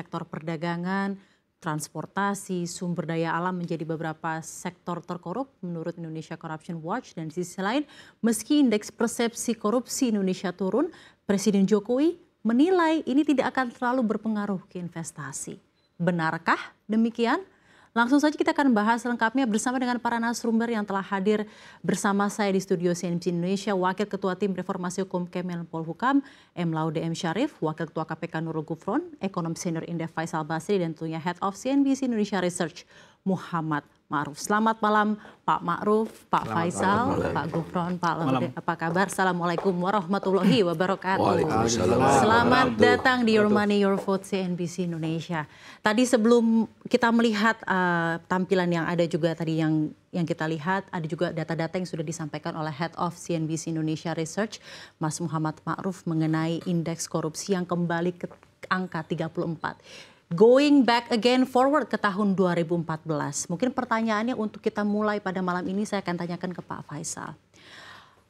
sektor perdagangan, transportasi, sumber daya alam menjadi beberapa sektor terkorup menurut Indonesia Corruption Watch. Dan di sisi lain, meski indeks persepsi korupsi Indonesia turun, Presiden Jokowi menilai ini tidak akan terlalu berpengaruh ke investasi. Benarkah demikian? Langsung saja kita akan bahas lengkapnya bersama dengan para narasumber yang telah hadir bersama saya di studio CNBC Indonesia, Wakil Ketua Tim Reformasi Hukum Kemenpolhukam Polhukam, M. Laude M. Syarif, Wakil Ketua KPK Nurul Gufron, Ekonom Senior Indef Faisal Basri, dan tentunya Head of CNBC Indonesia Research, Muhammad Ma'ruf. Selamat malam Pak Ma'ruf, Pak Selamat Faisal, malam. Pak Gufron, Pak Lembe. Apa kabar? Assalamualaikum warahmatullahi hmm. wabarakatuh. Waalaikumsalam. Selamat datang di Your Money Your Vote CNBC Indonesia. Tadi sebelum kita melihat uh, tampilan yang ada juga tadi yang yang kita lihat ada juga data-data yang sudah disampaikan oleh Head of CNBC Indonesia Research Mas Muhammad Ma'ruf mengenai indeks korupsi yang kembali ke angka 34. Going back again forward ke tahun 2014. Mungkin pertanyaannya untuk kita mulai pada malam ini saya akan tanyakan ke Pak Faisal.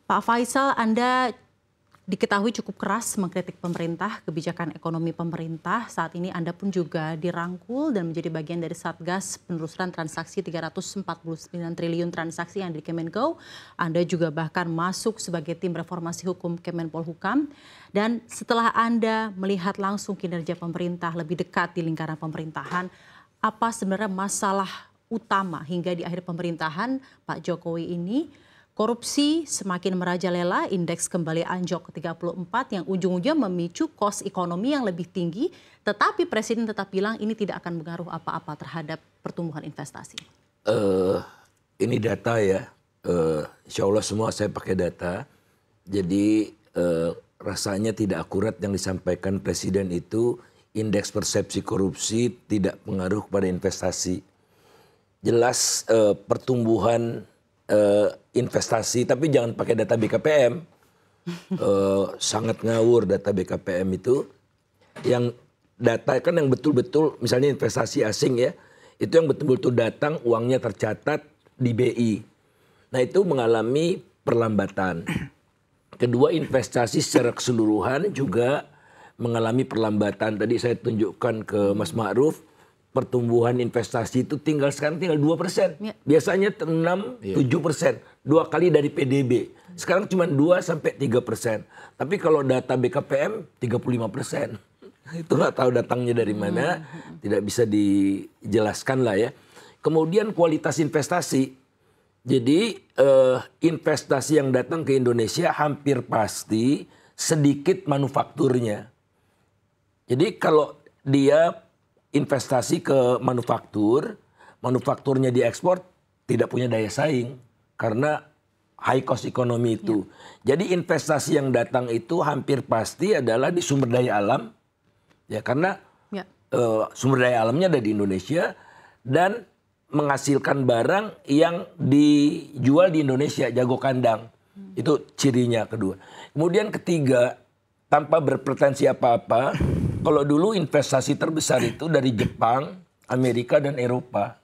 Pak Faisal, Anda diketahui cukup keras mengkritik pemerintah, kebijakan ekonomi pemerintah. Saat ini Anda pun juga dirangkul dan menjadi bagian dari Satgas penelusuran transaksi 349 triliun transaksi yang di Kemenko. Anda juga bahkan masuk sebagai tim reformasi hukum Kemenpolhukam. Dan setelah Anda melihat langsung kinerja pemerintah lebih dekat di lingkaran pemerintahan, apa sebenarnya masalah utama hingga di akhir pemerintahan Pak Jokowi ini Korupsi semakin merajalela, indeks kembali anjlok ke 34 yang ujung-ujungnya memicu kos ekonomi yang lebih tinggi, tetapi presiden tetap bilang ini tidak akan mengaruh apa-apa terhadap pertumbuhan investasi. Uh, ini data ya, uh, insya Allah semua saya pakai data, jadi uh, rasanya tidak akurat yang disampaikan presiden itu indeks persepsi korupsi tidak pengaruh pada investasi. Jelas uh, pertumbuhan uh, investasi tapi jangan pakai data BKPM. uh, eh, sangat ngawur data BKPM itu. Yang data kan yang betul-betul misalnya investasi asing ya, itu yang betul-betul datang uangnya tercatat di BI. Nah, itu mengalami perlambatan. Kedua, investasi secara keseluruhan juga mengalami perlambatan. Tadi saya tunjukkan ke Mas Ma'ruf pertumbuhan investasi itu tinggal sekarang tinggal dua persen. Ya. Biasanya 6, iya. tujuh persen. Dua kali dari PDB. Sekarang cuma dua sampai tiga persen. Tapi kalau data BKPM tiga puluh lima persen. Itu nggak tahu datangnya dari mana. Hmm. Tidak bisa dijelaskan lah ya. Kemudian kualitas investasi. Jadi eh, investasi yang datang ke Indonesia hampir pasti sedikit manufakturnya. Jadi kalau dia investasi ke manufaktur, manufakturnya diekspor tidak punya daya saing karena high cost ekonomi itu. Ya. Jadi investasi yang datang itu hampir pasti adalah di sumber daya alam, ya karena ya. Uh, sumber daya alamnya ada di Indonesia dan menghasilkan barang yang dijual di Indonesia, jago kandang. Hmm. Itu cirinya kedua. Kemudian ketiga, tanpa berpretensi apa-apa, kalau dulu investasi terbesar itu dari Jepang, Amerika dan Eropa.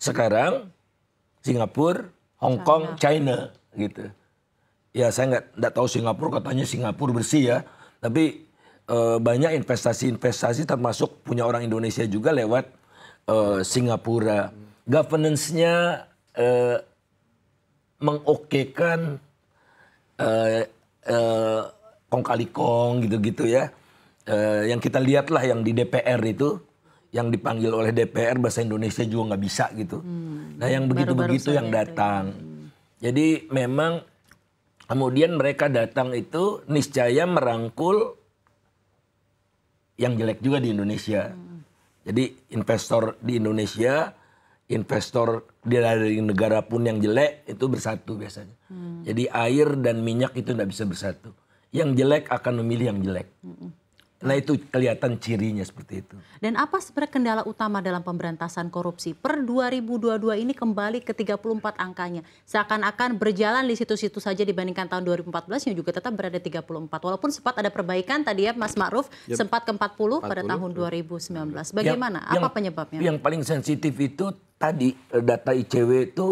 Sekarang Singapura, Hong Kong, China. gitu. Ya saya nggak nggak tahu Singapura katanya Singapura bersih ya, tapi e, banyak investasi-investasi termasuk punya orang Indonesia juga lewat e, Singapura. Governance-nya e, mengokekan e, e, kong kali kong gitu-gitu ya eh, yang kita lihatlah yang di DPR itu yang dipanggil oleh DPR bahasa Indonesia juga nggak bisa gitu. Hmm. Nah yang begitu-begitu yang ya. datang. Ya. Jadi memang kemudian mereka datang itu niscaya merangkul yang jelek juga di Indonesia. Hmm. Jadi investor di Indonesia, investor dari negara pun yang jelek itu bersatu biasanya. Hmm. Jadi air dan minyak itu nggak bisa bersatu. Yang jelek akan memilih yang jelek. Hmm. Nah itu kelihatan cirinya seperti itu. Dan apa sebenarnya kendala utama dalam pemberantasan korupsi? Per 2022 ini kembali ke 34 angkanya. Seakan-akan berjalan di situ-situ saja dibandingkan tahun 2014 yang juga tetap berada 34. Walaupun sempat ada perbaikan tadi ya Mas Ma'ruf yep. sempat ke 40, 40 pada tahun 2019. Bagaimana? Yang, apa penyebabnya? Yang paling sensitif itu tadi eh, data ICW itu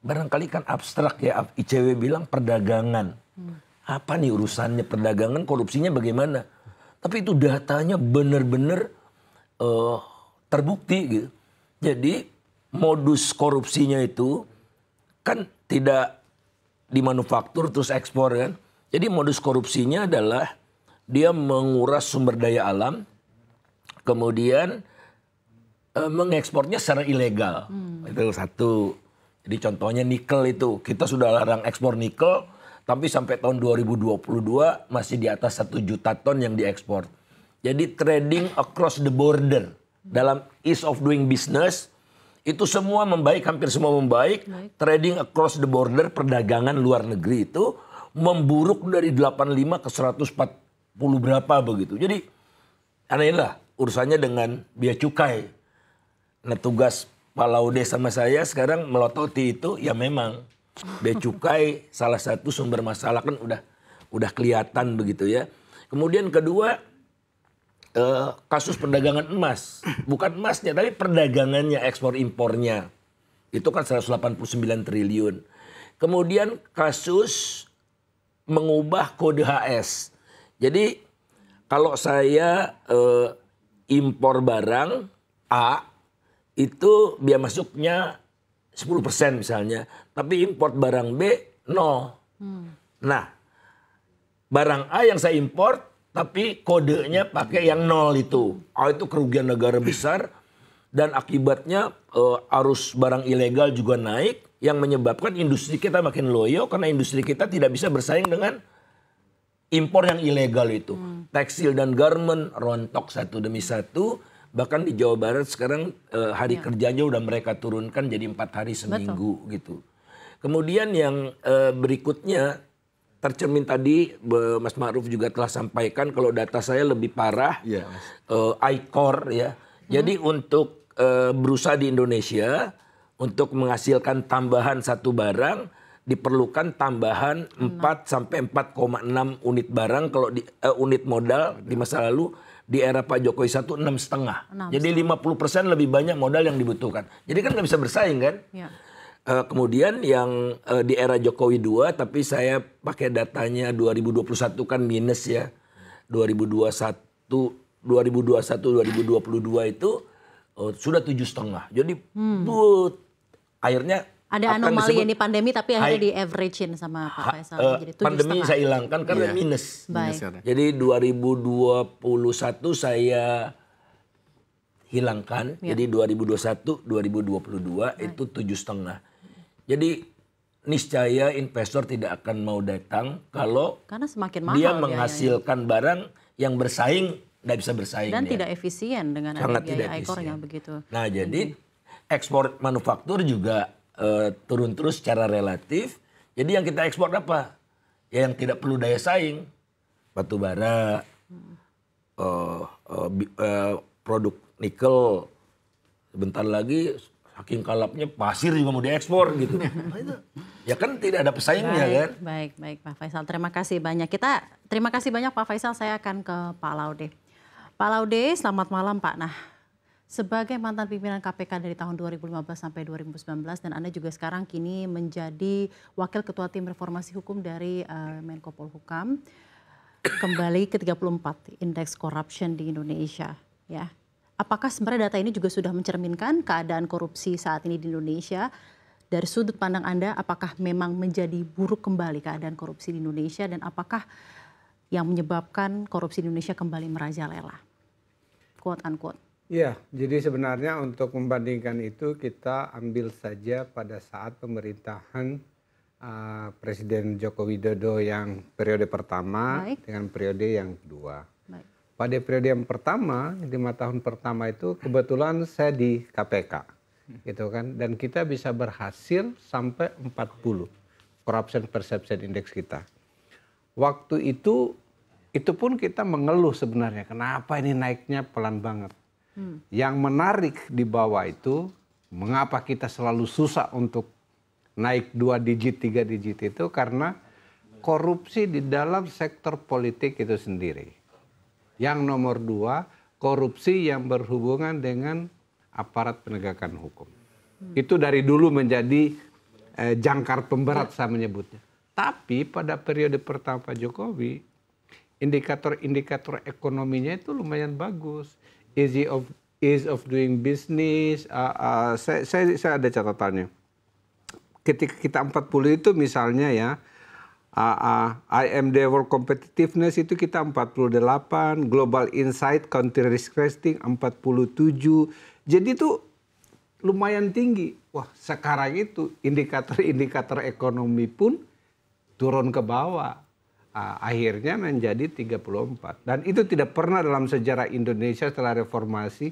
barangkali kan abstrak ya. ICW bilang perdagangan. Hmm. Apa nih urusannya perdagangan korupsinya bagaimana? Tapi itu datanya benar-benar uh, eh, terbukti gitu. Jadi modus korupsinya itu kan tidak dimanufaktur terus ekspor kan. Jadi modus korupsinya adalah dia menguras sumber daya alam, kemudian uh, mengekspornya secara ilegal. Hmm. Itu satu. Jadi contohnya nikel itu kita sudah larang ekspor nikel, tapi sampai tahun 2022 masih di atas 1 juta ton yang diekspor. Jadi trading across the border dalam ease of doing business itu semua membaik, hampir semua membaik. Trading across the border perdagangan luar negeri itu memburuk dari 85 ke 140 berapa begitu. Jadi anehlah urusannya dengan biaya cukai. Nah tugas Pak Laude sama saya sekarang melototi itu ya memang Bea cukai salah satu sumber masalah kan udah udah kelihatan begitu ya. Kemudian kedua eh, kasus perdagangan emas, bukan emasnya tapi perdagangannya ekspor impornya. Itu kan 189 triliun. Kemudian kasus mengubah kode HS. Jadi kalau saya eh, impor barang A itu biaya masuknya 10% misalnya, tapi import barang B nol. Hmm. Nah, barang A yang saya import tapi kodenya pakai yang nol itu. Oh itu kerugian negara besar dan akibatnya uh, arus barang ilegal juga naik yang menyebabkan industri kita makin loyo karena industri kita tidak bisa bersaing dengan impor yang ilegal itu. Hmm. Tekstil dan garment rontok satu demi satu Bahkan di Jawa Barat sekarang uh, hari ya. kerjanya udah mereka turunkan jadi empat hari seminggu Betul. gitu. Kemudian yang uh, berikutnya tercermin tadi Mas Ma'ruf juga telah sampaikan kalau data saya lebih parah iya, eh, ya, uh, ICOR ya. Hmm. Jadi untuk uh, berusaha di Indonesia untuk menghasilkan tambahan satu barang diperlukan tambahan 4 sampai 4,6 unit barang kalau di uh, unit modal di masa lalu di era Pak Jokowi satu enam setengah. Jadi 50 persen lebih banyak modal yang dibutuhkan. Jadi kan nggak bisa bersaing kan? Ya. Uh, kemudian yang uh, di era Jokowi 2 tapi saya pakai datanya 2021 kan minus ya. 2021 2021 2022 itu uh, sudah tujuh setengah. Jadi hmm. but, akhirnya ada anomali disebut, ini pandemi tapi akhirnya di averagein sama Pak Faisal. Uh, jadi pandemi setengah. saya hilangkan karena yeah. minus. minus ya. Jadi 2021 saya hilangkan. Yeah. Jadi 2021, 2022 Baik. itu tujuh setengah. Jadi niscaya investor tidak akan mau datang kalau karena semakin mahal dia menghasilkan biayanya. barang yang bersaing tidak bisa bersaing dan dia. tidak efisien dengan Sangat biaya tidak ekor yang begitu. Nah jadi ekspor manufaktur juga uh, turun terus secara relatif. Jadi yang kita ekspor apa? Ya yang tidak perlu daya saing, batu bara, uh, uh, uh, produk nikel. Sebentar lagi saking kalapnya pasir juga mau diekspor gitu. ya kan tidak ada pesaingnya baik, kan. Baik, baik Pak Faisal. Terima kasih banyak. Kita terima kasih banyak Pak Faisal. Saya akan ke Pak Laude. Pak Laude, selamat malam Pak. Nah, sebagai mantan pimpinan KPK dari tahun 2015 sampai 2019 dan Anda juga sekarang kini menjadi wakil ketua tim reformasi hukum dari uh, Menko Polhukam kembali ke 34 indeks korupsi di Indonesia ya. Apakah sebenarnya data ini juga sudah mencerminkan keadaan korupsi saat ini di Indonesia? Dari sudut pandang Anda apakah memang menjadi buruk kembali keadaan korupsi di Indonesia dan apakah yang menyebabkan korupsi di Indonesia kembali merajalela? Quote unquote. Iya, jadi sebenarnya untuk membandingkan itu kita ambil saja pada saat pemerintahan uh, Presiden Joko Widodo yang periode pertama Baik. dengan periode yang kedua. Baik. Pada periode yang pertama, lima tahun pertama itu kebetulan saya di KPK, gitu kan, dan kita bisa berhasil sampai 40 corruption perception index kita. Waktu itu, itu pun kita mengeluh sebenarnya, kenapa ini naiknya pelan banget yang menarik di bawah itu, mengapa kita selalu susah untuk naik dua digit, tiga digit itu karena korupsi di dalam sektor politik itu sendiri. Yang nomor dua, korupsi yang berhubungan dengan aparat penegakan hukum. Hmm. Itu dari dulu menjadi eh, jangkar pemberat ya. saya menyebutnya. Tapi pada periode pertama Pak Jokowi, indikator-indikator ekonominya itu lumayan bagus easy of ease of doing business. Uh, uh, saya, saya saya ada catatannya. Ketika kita 40 itu misalnya ya, uh, ah, uh, IM World Competitiveness itu kita 48, Global Insight Country Risk Rating 47. Jadi itu lumayan tinggi. Wah, sekarang itu indikator-indikator ekonomi pun turun ke bawah akhirnya menjadi 34 dan itu tidak pernah dalam sejarah Indonesia setelah reformasi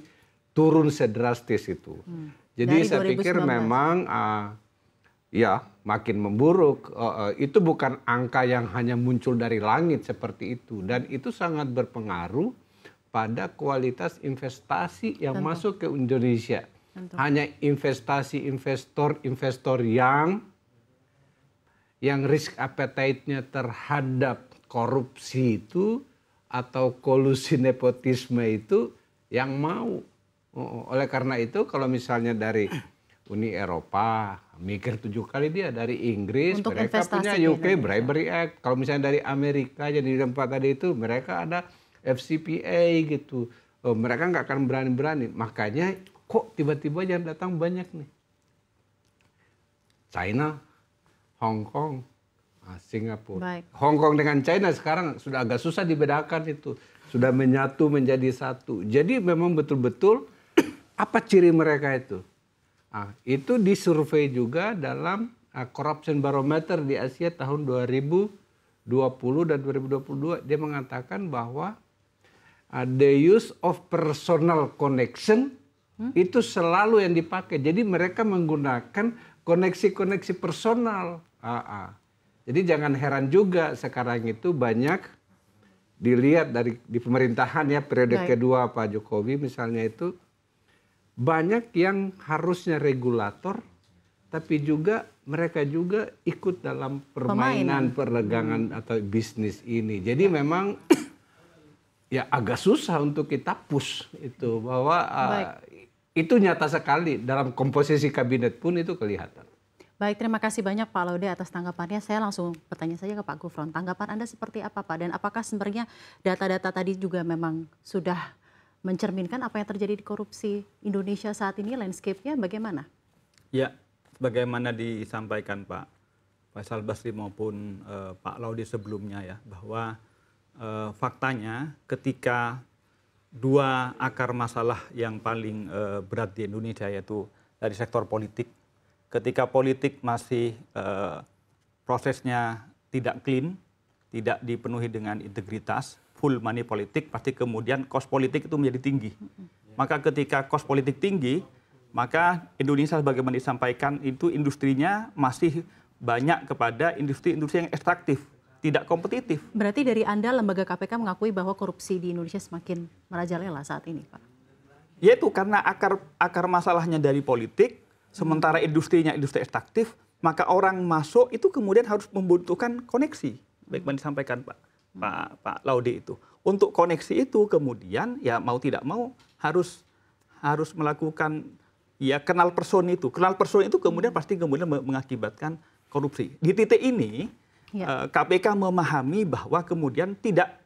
turun sedrastis itu. Hmm. Jadi Dari saya 2019. pikir memang uh, ya makin memburuk. Uh, uh, itu bukan angka yang hanya muncul dari langit seperti itu dan itu sangat berpengaruh pada kualitas investasi yang Tentu. masuk ke Indonesia. Tentu. Hanya investasi investor-investor yang yang risk appetite-nya terhadap korupsi itu atau kolusi nepotisme itu yang mau. Oh, oh. Oleh karena itu kalau misalnya dari Uni Eropa mikir tujuh kali dia dari Inggris Untuk mereka punya UK ya. Bribery Act. Kalau misalnya dari Amerika jadi tempat tadi itu mereka ada FCPA gitu. Oh, mereka nggak akan berani-berani. Makanya kok tiba-tiba yang datang banyak nih. China Hong Kong, ah, Singapura. Baik. Hong Kong dengan China sekarang sudah agak susah dibedakan itu. Sudah menyatu menjadi satu. Jadi memang betul-betul apa ciri mereka itu. Nah, itu disurvei juga dalam uh, corruption barometer di Asia tahun 2020 dan 2022. Dia mengatakan bahwa uh, the use of personal connection hmm? itu selalu yang dipakai. Jadi mereka menggunakan koneksi-koneksi personal AA. Jadi jangan heran juga sekarang itu banyak dilihat dari di pemerintahan ya periode Baik. kedua Pak Jokowi misalnya itu banyak yang harusnya regulator tapi juga mereka juga ikut dalam permainan Pemain. perdagangan hmm. atau bisnis ini. Jadi ya. memang ya agak susah untuk kita push itu bahwa uh, itu nyata sekali dalam komposisi kabinet pun itu kelihatan. Baik, terima kasih banyak Pak Laude atas tanggapannya. Saya langsung bertanya saja ke Pak Gufron. Tanggapan Anda seperti apa Pak? Dan apakah sebenarnya data-data tadi juga memang sudah mencerminkan apa yang terjadi di korupsi Indonesia saat ini? Landscape-nya bagaimana? Ya, bagaimana disampaikan Pak Faisal Basri maupun uh, Pak Laude sebelumnya ya, bahwa uh, faktanya ketika dua akar masalah yang paling uh, berat di Indonesia yaitu dari sektor politik ketika politik masih eh, prosesnya tidak clean, tidak dipenuhi dengan integritas, full money politik, pasti kemudian kos politik itu menjadi tinggi. Maka ketika kos politik tinggi, maka Indonesia sebagaimana disampaikan itu industrinya masih banyak kepada industri-industri yang ekstraktif, tidak kompetitif. Berarti dari Anda lembaga KPK mengakui bahwa korupsi di Indonesia semakin merajalela saat ini, Pak? Yaitu karena akar akar masalahnya dari politik, sementara industrinya industri ekstraktif, maka orang masuk itu kemudian harus membutuhkan koneksi. Baik, yang disampaikan Pak Pak Pak Laude itu. Untuk koneksi itu kemudian ya mau tidak mau harus harus melakukan ya kenal person itu. Kenal person itu kemudian pasti kemudian mengakibatkan korupsi. Di titik ini ya. KPK eh, memahami bahwa kemudian tidak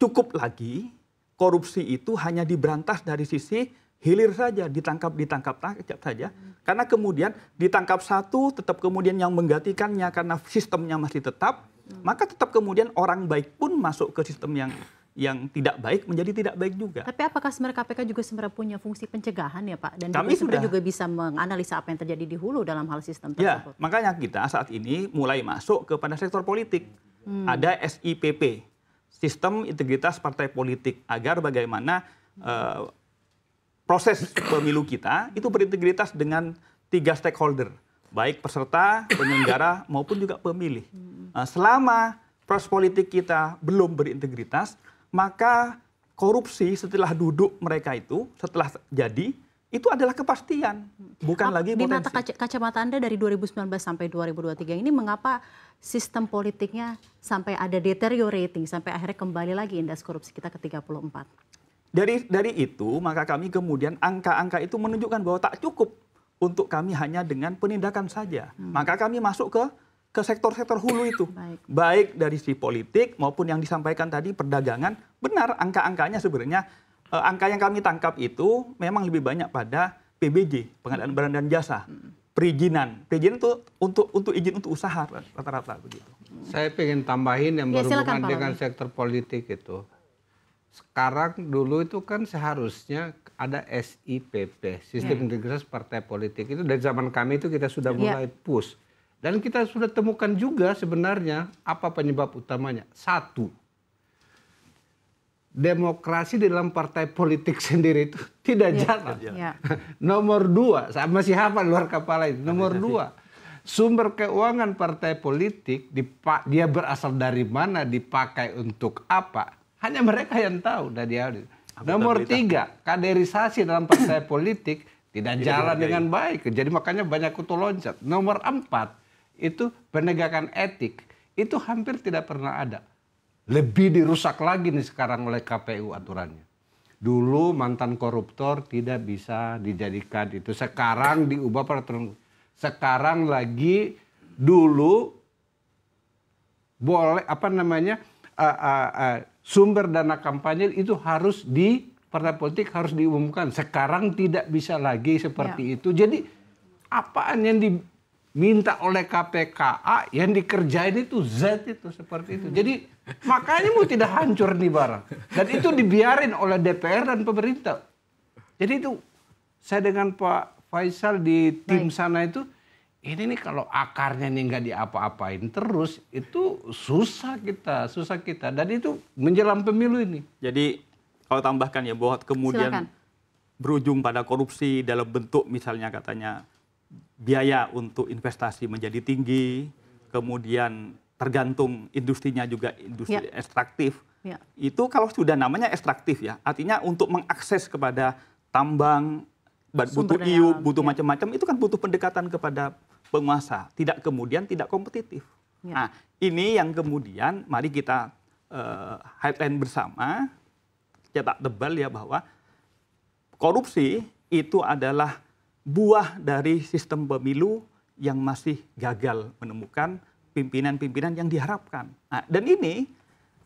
cukup lagi korupsi itu hanya diberantas dari sisi hilir saja, ditangkap, ditangkap, tangkap saja. Karena kemudian ditangkap satu, tetap kemudian yang menggantikannya karena sistemnya masih tetap, hmm. maka tetap kemudian orang baik pun masuk ke sistem yang yang tidak baik menjadi tidak baik juga. Tapi apakah sebenarnya KPK juga sebenarnya punya fungsi pencegahan ya Pak? Dan kami juga juga bisa menganalisa apa yang terjadi di hulu dalam hal sistem ya, tersebut. Ya, makanya kita saat ini mulai masuk kepada sektor politik. Hmm. Ada SIPP, Sistem Integritas Partai Politik, agar bagaimana hmm. uh, proses pemilu kita itu berintegritas dengan tiga stakeholder, baik peserta, penyelenggara maupun juga pemilih. Nah, selama proses politik kita belum berintegritas, maka korupsi setelah duduk mereka itu, setelah jadi itu adalah kepastian, bukan Ap, lagi potensi. Di mata kaca, kacamata Anda dari 2019 sampai 2023 ini mengapa sistem politiknya sampai ada deteriorating sampai akhirnya kembali lagi indeks korupsi kita ke 34? Dari dari itu maka kami kemudian angka-angka itu menunjukkan bahwa tak cukup untuk kami hanya dengan penindakan saja. Hmm. Maka kami masuk ke ke sektor-sektor hulu itu. Baik. Baik dari si politik maupun yang disampaikan tadi perdagangan, benar angka-angkanya sebenarnya eh, angka yang kami tangkap itu memang lebih banyak pada PBJ, pengadaan barang dan jasa. Hmm. Perizinan, perizinan itu untuk untuk izin untuk usaha rata-rata begitu. Saya ingin tambahin yang ya, berhubungan dengan sektor politik itu sekarang dulu itu kan seharusnya ada SIPP, Sistem yeah. Integritas Partai Politik. Itu dari zaman kami itu kita sudah ya. mulai yeah. push. Dan kita sudah temukan juga sebenarnya apa penyebab utamanya. Satu, demokrasi di dalam partai politik sendiri itu tidak yeah. jalan. Yeah. Nomor dua, saya masih hafal luar kepala itu. Nomor dua, sumber keuangan partai politik dia berasal dari mana, dipakai untuk apa hanya mereka yang tahu dari audit. Nomor tiga, kaderisasi dalam partai politik tidak jalan dengan baik. Jadi makanya banyak kutu loncat. Nomor empat, itu penegakan etik. Itu hampir tidak pernah ada. Lebih dirusak lagi nih sekarang oleh KPU aturannya. Dulu mantan koruptor tidak bisa dijadikan itu. Sekarang diubah peraturan. Sekarang lagi dulu boleh apa namanya uh, uh, uh, sumber dana kampanye itu harus di partai politik harus diumumkan. Sekarang tidak bisa lagi seperti ya. itu. Jadi apaan yang diminta oleh KPKA yang dikerjain itu Z itu seperti itu. Jadi makanya mau tidak hancur nih barang. Dan itu dibiarin oleh DPR dan pemerintah. Jadi itu saya dengan Pak Faisal di tim Baik. sana itu ini nih kalau akarnya nih nggak diapa-apain terus itu susah kita, susah kita. Dan itu menjelang pemilu ini. Jadi kalau tambahkan ya buat kemudian Silakan. berujung pada korupsi dalam bentuk misalnya katanya biaya untuk investasi menjadi tinggi, kemudian tergantung industrinya juga industri ya. ekstraktif. Ya. Itu kalau sudah namanya ekstraktif ya, artinya untuk mengakses kepada tambang, butuh Sumber butuh ya. macam-macam, itu kan butuh pendekatan kepada penguasa, tidak kemudian tidak kompetitif. Ya. Nah, ini yang kemudian mari kita uh, eh, headline bersama cetak tebal ya bahwa korupsi itu adalah buah dari sistem pemilu yang masih gagal menemukan pimpinan-pimpinan yang diharapkan. Nah, dan ini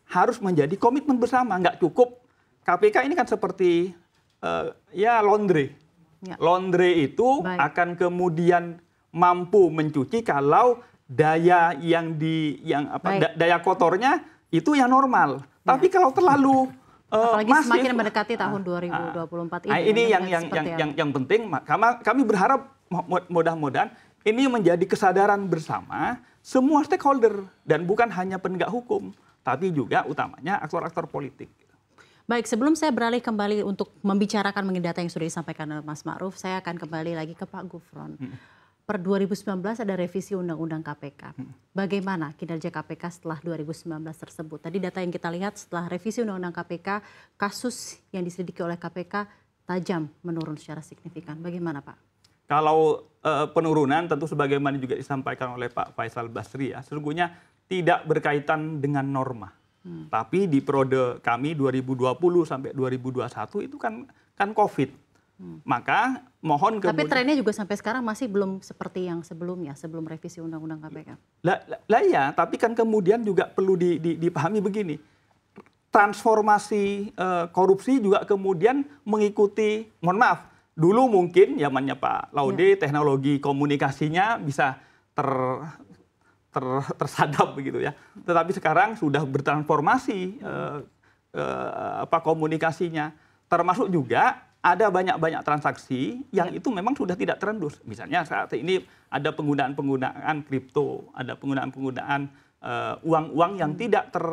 harus menjadi komitmen bersama, nggak cukup KPK ini kan seperti uh, ya laundry. Ya. Laundry itu Baik. akan kemudian mampu mencuci kalau daya yang di yang apa da, daya kotornya itu yang normal. Ya. Tapi kalau terlalu eh, Apalagi masif, semakin mendekati ah, tahun 2024 ah. ini. Nah, ini yang yang yang, yang yang penting kami kami berharap mudah-mudahan ini menjadi kesadaran bersama semua stakeholder dan bukan hanya penegak hukum, tapi juga utamanya aktor-aktor politik. Baik, sebelum saya beralih kembali untuk membicarakan mengenai data yang sudah disampaikan oleh Mas Ma'ruf, saya akan kembali lagi ke Pak Gufron. Hmm per 2019 ada revisi Undang-Undang KPK. Bagaimana kinerja KPK setelah 2019 tersebut? Tadi data yang kita lihat setelah revisi Undang-Undang KPK, kasus yang diselidiki oleh KPK tajam menurun secara signifikan. Bagaimana Pak? Kalau uh, penurunan tentu sebagaimana juga disampaikan oleh Pak Faisal Basri ya, sesungguhnya tidak berkaitan dengan norma. Hmm. Tapi di periode kami 2020 sampai 2021 itu kan kan COVID maka mohon kemudian... Tapi trennya juga sampai sekarang masih belum seperti yang sebelumnya, sebelum revisi Undang-Undang KPK. Lah, la, la ya, tapi kan kemudian juga perlu di, di, dipahami begini. Transformasi e, korupsi juga kemudian mengikuti, mohon maaf, dulu mungkin zamannya Pak Laude ya. teknologi komunikasinya bisa ter, ter, tersadap begitu ya. Tetapi sekarang sudah bertransformasi eh, eh, apa komunikasinya, termasuk juga ada banyak-banyak transaksi yang ya. itu memang sudah tidak terendus. Misalnya saat ini ada penggunaan-penggunaan kripto, ada penggunaan-penggunaan eh, uang-uang uh, yang hmm. tidak ter,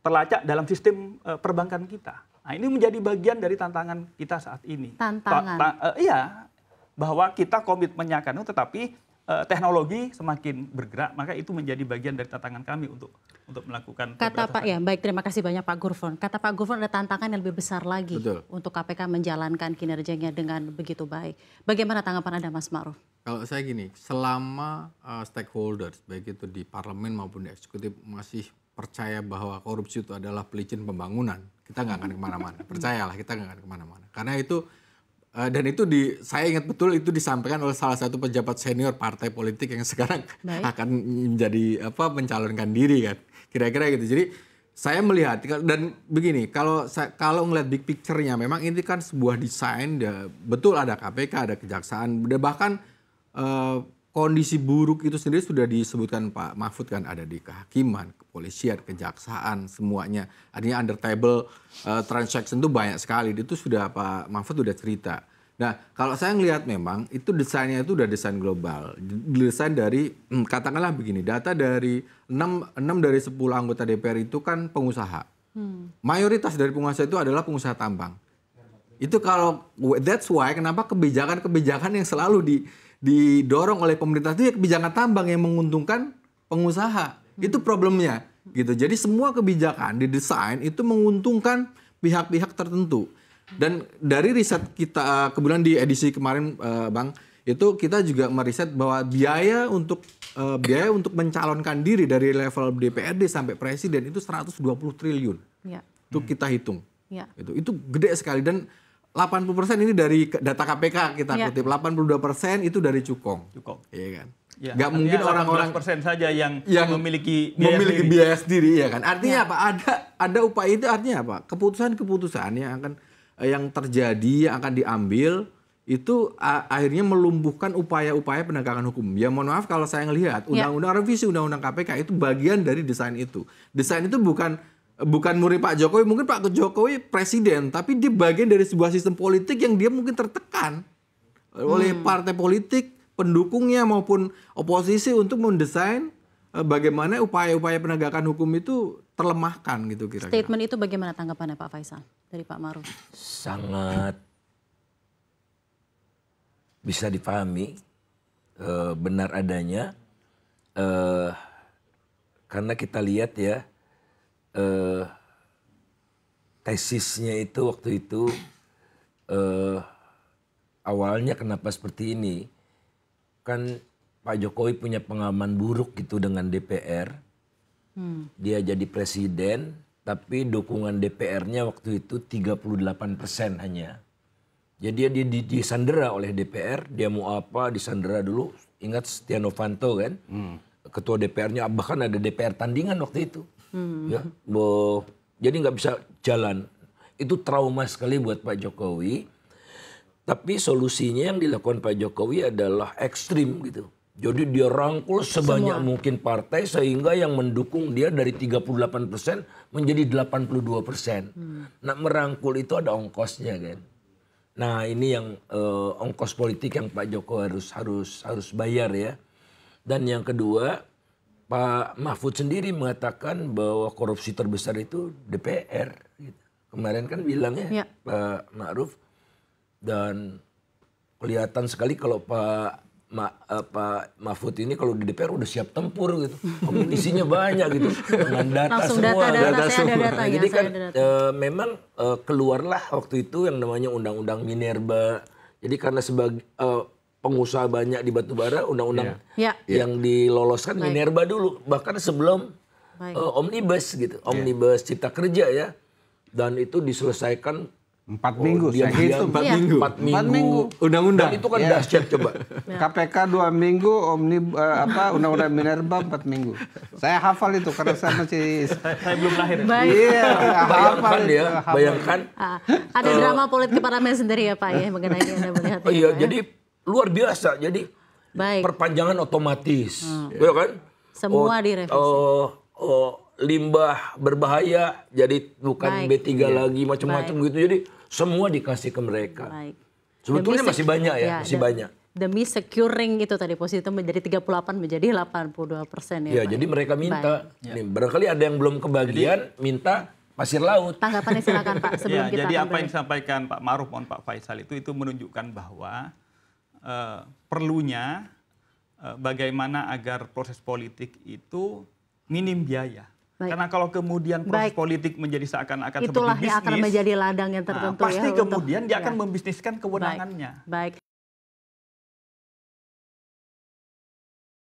terlacak dalam sistem uh, perbankan kita. Nah, ini menjadi bagian dari tantangan kita saat ini. Tantangan. Ta ta uh, iya, bahwa kita komitmennya kan oh, tetapi uh, teknologi semakin bergerak, maka itu menjadi bagian dari tantangan kami untuk untuk melakukan kata Pak ya baik terima kasih banyak Pak Gurfon kata Pak Gurfon ada tantangan yang lebih besar lagi Betul. untuk KPK menjalankan kinerjanya dengan begitu baik bagaimana tanggapan anda Mas Ma'ruf? Kalau saya gini selama uh, stakeholders baik itu di parlemen maupun di eksekutif masih percaya bahwa korupsi itu adalah pelicin pembangunan kita nggak akan kemana-mana percayalah kita nggak akan kemana-mana karena itu Eh, dan itu di saya ingat betul itu disampaikan oleh salah satu pejabat senior partai politik yang sekarang Baik. akan menjadi apa mencalonkan diri kan. Kira-kira gitu. Jadi saya melihat dan begini kalau saya, kalau ngelihat big picture-nya memang ini kan sebuah desain ya, betul ada KPK, ada kejaksaan, bahkan uh, kondisi buruk itu sendiri sudah disebutkan Pak Mahfud kan ada di kehakiman, kepolisian, kejaksaan, semuanya. Artinya under table uh, transaction itu banyak sekali. Itu sudah Pak Mahfud sudah cerita. Nah, kalau saya melihat memang itu desainnya itu sudah desain global. Desain dari hmm, katakanlah begini, data dari 6 6 dari 10 anggota DPR itu kan pengusaha. Hmm. Mayoritas dari pengusaha itu adalah pengusaha tambang. Itu kalau that's why kenapa kebijakan-kebijakan yang selalu di didorong oleh pemerintah itu ya kebijakan tambang yang menguntungkan pengusaha. Itu problemnya gitu. Jadi semua kebijakan didesain itu menguntungkan pihak-pihak tertentu. Dan dari riset kita eh, kebetulan di edisi kemarin eh, Bang itu kita juga meriset bahwa biaya untuk eh, biaya untuk mencalonkan diri dari level DPRD sampai presiden itu 120 triliun. Ya. Itu kita hitung. Ya. Itu itu gede sekali dan 80% ini dari data KPK kita ya. kutip. 82% itu dari cukong. Cukong. Iya kan? Ya, Gak mungkin orang-orang persen saja yang, yang memiliki biaya memiliki sendiri. biaya sendiri ya kan. Artinya ya. apa? Ada ada upaya itu artinya apa? Keputusan-keputusan yang akan eh, yang terjadi yang akan diambil itu akhirnya melumpuhkan upaya-upaya penegakan hukum. Ya mohon maaf kalau saya melihat iya. undang-undang revisi undang-undang KPK itu bagian dari desain itu. Desain itu bukan bukan murid Pak Jokowi, mungkin Pak Jokowi presiden, tapi dia bagian dari sebuah sistem politik yang dia mungkin tertekan hmm. oleh partai politik, pendukungnya maupun oposisi untuk mendesain eh, bagaimana upaya-upaya penegakan hukum itu terlemahkan gitu kira-kira. Statement itu bagaimana tanggapannya Pak Faisal dari Pak Maruf? Sangat bisa dipahami eh, benar adanya eh, karena kita lihat ya uh, tesisnya itu waktu itu uh, awalnya kenapa seperti ini kan Pak Jokowi punya pengalaman buruk gitu dengan DPR hmm. dia jadi presiden tapi dukungan DPR-nya waktu itu 38 persen hanya jadi dia disandera oleh DPR dia mau apa disandera dulu ingat Setia Novanto kan hmm. ketua DPR-nya bahkan ada DPR tandingan waktu itu Hmm. Ya, bo, jadi nggak bisa jalan. Itu trauma sekali buat Pak Jokowi. Tapi solusinya yang dilakukan Pak Jokowi adalah ekstrim gitu. Jadi dia rangkul sebanyak Semua. mungkin partai sehingga yang mendukung dia dari 38 persen menjadi 82 persen. Hmm. Nah merangkul itu ada ongkosnya kan. Nah ini yang eh, ongkos politik yang Pak Joko harus harus harus bayar ya. Dan yang kedua Pak Mahfud sendiri mengatakan bahwa korupsi terbesar itu DPR. Gitu. Kemarin kan bilangnya ya. Pak Ma'ruf dan kelihatan sekali kalau Pak Ma, uh, Pak Mahfud ini kalau di DPR udah siap tempur gitu. Komunisinya banyak gitu. Dengan data Langsung semua. Data, data, data semua. Ada datanya, Jadi kan data. Uh, eh, memang uh, keluarlah waktu itu yang namanya Undang-Undang Minerba. Jadi karena sebagai uh, pengusaha banyak di batubara undang-undang yeah. yeah. Iya. yang diloloskan Baik. Minerba dulu bahkan sebelum uh, omnibus gitu iya. omnibus yeah. cipta kerja ya dan itu diselesaikan Empat oh, minggu, dia saya hitung. Iya. Empat minggu. Empat minggu. Undang-undang. itu kan yeah. dahsyat coba. Yeah. KPK dua minggu, Omni, uh, apa, Undang-Undang Minerba empat minggu. Saya hafal itu karena saya masih... saya belum lahir. Baik. Iya, bayangkan itu, ya, hafal. bayangkan. Ah, ada uh, drama politik para sendiri ya Pak ya, mengenai yang Anda melihat oh Iya, ya. jadi luar biasa. Jadi Baik. perpanjangan otomatis, hmm. ya iya kan? Semua oh, direvisi. Oh, oh, limbah berbahaya jadi bukan Baik. B3 ya. lagi macam-macam gitu. Jadi semua dikasih ke mereka. Baik. Sebetulnya demi masih banyak ya, ya masih banyak. Demi securing itu tadi itu menjadi 38 menjadi 82 persen ya. Ya, Pak. jadi ya. mereka minta. Baik. Ya. Nih, barangkali ada yang belum kebagian jadi, minta pasir laut. Tanggapan silakan Pak sebelum ya, kita Jadi apa yang disampaikan Pak Maruf maupun Pak Faisal itu itu menunjukkan bahwa uh, perlunya uh, bagaimana agar proses politik itu minim biaya. Baik. Karena kalau kemudian proses Baik. politik menjadi seakan-akan seperti bisnis, akan menjadi ladang yang ah, tertentu nah, pasti ya, kemudian untuk, dia akan ya. membisniskan kewenangannya. Baik. Baik.